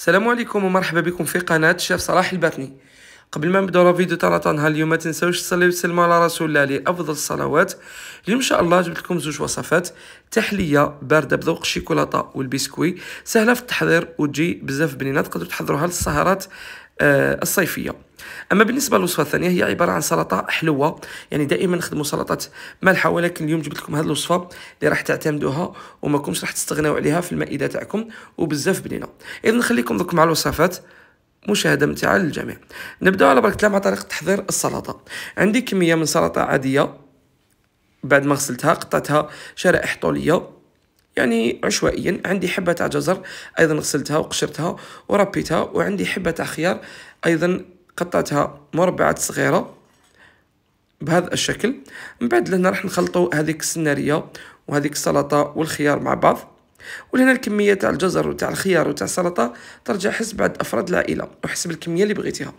السلام عليكم ومرحبا بكم في قناة الشيف صلاح الباتني قبل ما نبداو الفيديو تاع نهار اليوم ما تنساوش تصليو وتسلموا على رسول الله لأفضل افضل الصلوات اليوم ان شاء الله جبت لكم زوج وصفات تحليه بارده بذوق الشيكولاته والبسكوي سهله في التحضير وتجي بزاف بنينه تقدروا تحضروها للسهرات آه، الصيفيه اما بالنسبه للوصفه الثانيه هي عباره عن سلطه حلوه يعني دائما نخدموا سلطات مالحه ولكن اليوم جبت لكم هذه الوصفه اللي راح تعتمدوها وما كومش راح تستغناو عليها في المائده تاعكم وبزاف بنينه اذا نخليكم دوك مع الوصفات مشاهده متاع للجميع نبداو على بركه الله مع طريقه تحضير السلطه عندي كميه من سلطه عاديه بعد ما غسلتها قطعتها شرائح طوليه يعني عشوائيا عندي حبة تاع جزر أيضا غسلتها وقشرتها وربيتها وعندي حبة تاع خيار أيضا قطعتها مربعات صغيرة بهذا الشكل من بعد لهنا راح نخلطوا هذيك السنارية وهذيك السلطة والخيار مع بعض ولهنا الكميه تاع الجزر وتاع الخيار وتاع السلطه ترجع حسب بعد افراد العائله وحسب الكميه اللي بغيتيها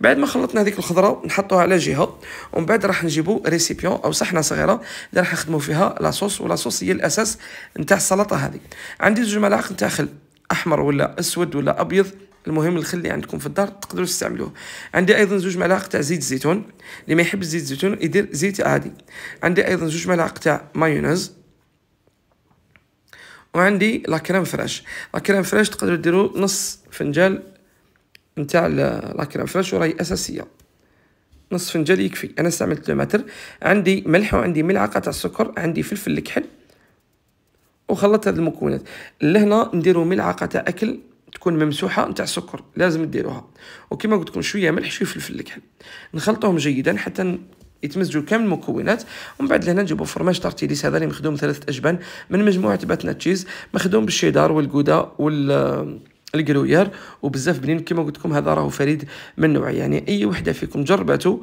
بعد ما خلطنا هذيك الخضره نحطوها على جهه ومن بعد راح نجيبو ريسيبيون او صحنه صغيره اللي راح نخدمو فيها لاصوص ولاصوص هي الاساس نتاع السلطه هذه عندي زوج ملاعق نتاع خل احمر ولا اسود ولا ابيض المهم الخل عندكم في الدار تقدروا تستعملوه عندي ايضا زوج ملاعق تاع زيت الزيتون اللي ما يحب زيت الزيتون يدير زيت عادي عندي ايضا زوج ملاعق تاع مايونيز وعندي لا كريم فريش لا كريم فريش تقدروا ديروا نص فنجال نتاع لا كريم فريش وراي اساسيه نص فنجال يكفي انا استعملت لوماتر عندي ملح وعندي ملعقه تاع السكر عندي فلفل الكحل وخلطت هذه المكونات لهنا نديروا ملعقه تاع اكل تكون ممسوحه نتاع السكر لازم ديروها وكما قلت لكم شويه ملح شويه فلفل الكحل نخلطوهم جيدا حتى يتمزجوا كامل المكونات ومن بعد لهنا نجيبوا فرماج تارتيليس هذا اللي مخدوم ثلاثه اجبان من مجموعه باتنا تشيز مخدوم بالشيدار والجودا وال الجرويير وبزاف بنين كما قلت لكم هذا راهو فريد من نوعه يعني اي وحده فيكم جربته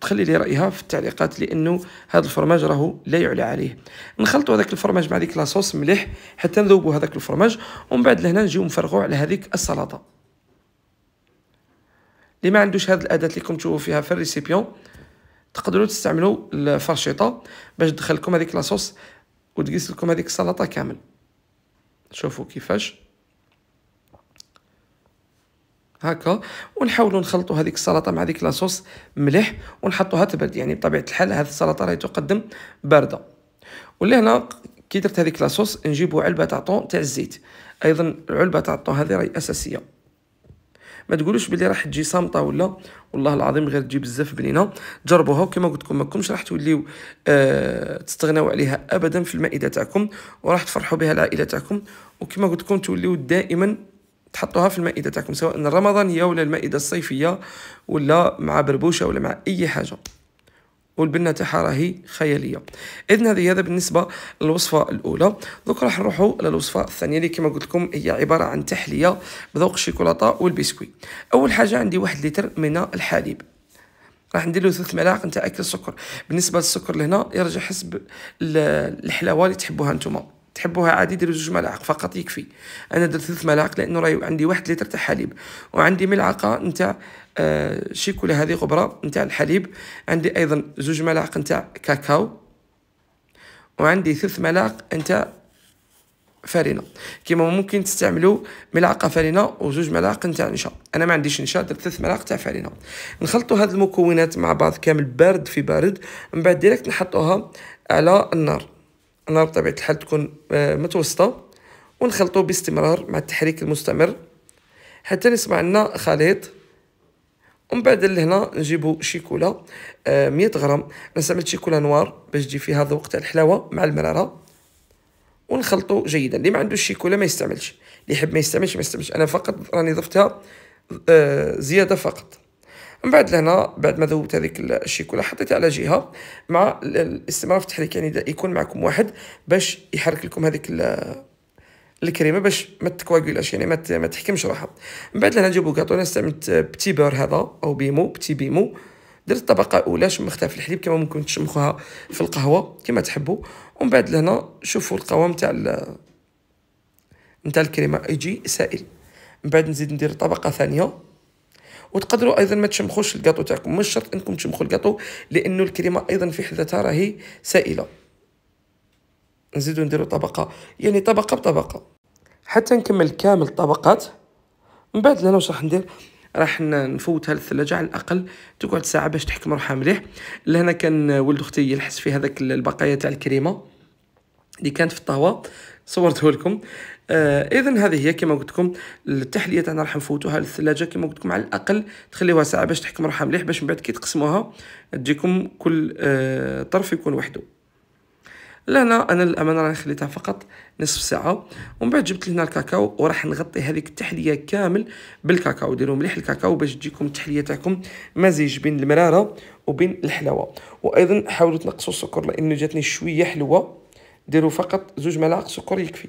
تخلي لي رايها في التعليقات لانه هذا الفرماج راهو لا يعلى عليه نخلطوا هذاك الفرماج مع ديك لاصوص مليح حتى نذوبوا هذاك الفرماج ومن بعد لهنا نجيو نفرغوا على هذيك السلطه اللي ما عندوش هذه الاداه اللي كنتم تشوفوا فيها في الريسيبيون تقدروا تستعملوا الفرشيطه باش تدخل لكم هذيك لاصوص وتقيس لكم هذيك السلطه كامل شوفوا كيفاش هكا ونحاولوا نخلطوا هذيك السلطه مع هذيك لاصوص مليح ونحطوها تبرد يعني بطبيعه الحال هذه السلطه راهي تقدم بارده ولهنا كي درت هذيك لاصوص نجيبوا علبه تاع طون تاع الزيت ايضا العلبه تاع الطون هذه راهي اساسيه ما تقولوش بلي راح تجي صامطه ولا والله العظيم غير تجي بزاف بنينه جربوها وكما قلت لكم ماكمش راح توليو آه تستغناو عليها ابدا في المائده تاعكم وراح تفرحوا بها العائله تاعكم وكما قلت لكم توليو دائما تحطوها في المائدة تاعكم سواء الرمضانية ولا المائدة الصيفية ولا مع بربوشة ولا مع أي حاجة والبنة تاعها راهي خياليه اذن هذه هذا بالنسبه للوصفه الاولى دوك راح نروحوا للوصفه الثانيه اللي كما قلت لكم هي عباره عن تحليه بذوق الشيكولاته والبسكوي اول حاجه عندي واحد لتر من الحليب راح ندير له ثلاث ملاعق نتاع اكل السكر بالنسبه للسكر لهنا يرجع حسب الحلاوه اللي تحبوها نتوما تحبوها عادي ديروا زوج ملاعق فقط يكفي انا درت ثلاث ملاعق لانه راي عندي واحد لتر تاع حليب وعندي ملعقه نتاع آه شيكولا هذه غبره نتاع الحليب عندي ايضا زوج ملاعق نتاع كاكاو وعندي ثلاث ملاعق نتاع فرينه كما ممكن تستعملوا ملعقه فرينه وزوج ملاعق نتاع نشا انا ما عنديش نشا درت ثلاث ملاعق تاع فرينه نخلطوا هذه المكونات مع بعض كامل بارد في بارد من بعد ديريكت نحطوها على النار النار بطبيعة الحال تكون آه، متوسطة ونخلطه باستمرار مع التحريك المستمر حتى نسمع لنا خليط ومن بعد لهنا نجيبو شيكولا آه، 100 غرام نستعمل شيكولا نوار باش تجي فيها ذوق تاع الحلاوه مع المراره ونخلطو جيدا اللي ما عندوش شيكولا ما يستعملش اللي يحب ما يستعملش ما يستعملش انا فقط راني ضفتها آه، زياده فقط من بعد لهنا بعد ما ذوبت هذيك الشيكولا حطيتها على جهه مع الاستمرار في التحريك يعني يكون معكم واحد باش يحرك لكم هذيك الكريمه باش ما تكواكولاش يعني ما تحكمش راحها من بعد لهنا نجيبو كاطو انا استعملت بتي بور هذا او بيمو بتي بيمو درت طبقه اولى شمختها في الحليب كما ممكن تشمخوها في القهوه كما تحبوا ومن بعد لهنا شوفوا القوام تاع نتاع الكريمه يجي سائل من بعد نزيد ندير طبقه ثانيه وتقدروا ايضا ما تشمخوش الكاطو تاعكم مش شرط انكم تشمخوا الكاطو لانه الكريمه ايضا في حد ذاتها راهي سائله نزيدو نديرو طبقه يعني طبقه بطبقه حتى نكمل كامل الطبقات من بعد لهنا واش راح ندير راح نفوتها للثلاجة على الأقل تقعد ساعة باش تحكم روحها مليح لهنا كان ولد أختي يلحس في هذاك البقايا تاع الكريمة اللي كانت في الطهوه صورته لكم آه اذا هذه هي كما قلت لكم التحليه تاعنا راح نفوتوها للثلاجه كما قلت لكم على الاقل تخليوها ساعه باش تحكم روحها مليح باش من بعد كي تقسموها تجيكم كل آه طرف يكون وحده لهنا انا الامانه راني خليتها فقط نصف ساعه ومن بعد جبت لهنا الكاكاو وراح نغطي هذيك التحليه كامل بالكاكاو ديروا مليح الكاكاو باش تجيكم التحليه تاعكم مزيج بين المراره وبين الحلاوه وايضا حاولوا تنقصوا السكر لانه جاتني شويه حلوه ديروا فقط زوج ملاعق سكر يكفي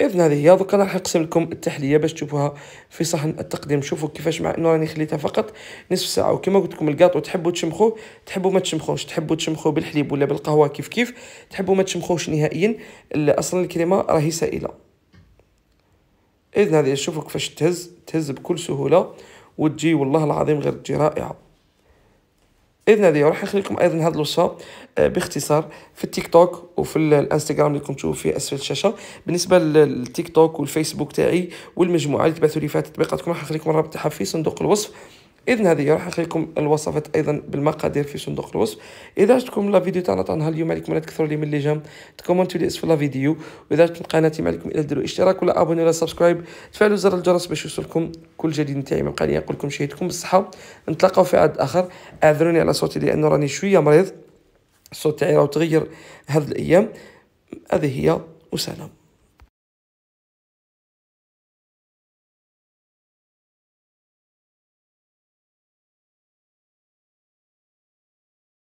اذن هذه هي دوكا راح نقسم لكم التحليه باش تشوفوها في صحن التقديم شوفوا كيفاش مع انه راني خليتها فقط نصف ساعه وكما قلت لكم الكاطو تحبوا تشمخوه تحبوا ما تشمخوش تحبوا تشمخوه بالحليب ولا بالقهوه كيف كيف تحبوا ما تشمخوش نهائيا اصلا الكريمه راهي سائله اذن هذه شوفوا كيفاش تهز تهز بكل سهوله وتجي والله العظيم غير تجي رائعه اذن الله راح نخلي لكم ايضا هذه الوصفه آه، باختصار في التيك توك وفي الانستغرام اللي كنتوا في اسفل الشاشه بالنسبه للتيك توك والفيسبوك تاعي والمجموعه اللي تبعثوا لي فيها تطبيقاتكم راح نخلي لكم الرابط تاعها في صندوق الوصف اذن هذه راح أخليكم الوصفات ايضا بالمقادير في صندوق الوصف اذا عجبتكم لا فيديو تاعنا تاع نهار اليوم عليكم لا تكثروا لي من لي جام تكومنتوا لي اسفل لا فيديو واذا عجبتكم قناتي ما عليكم الا ديروا اشتراك ولا ابوني ولا سبسكرايب تفعلوا زر الجرس باش يوصلكم كل جديد نتاعي من القناه نقول لكم شهيتكم بالصحه نتلاقاو في عاد اخر اعذروني على صوتي لانه راني شويه مريض الصوت تاعي راه تغير هذه الايام هذه هي وسلام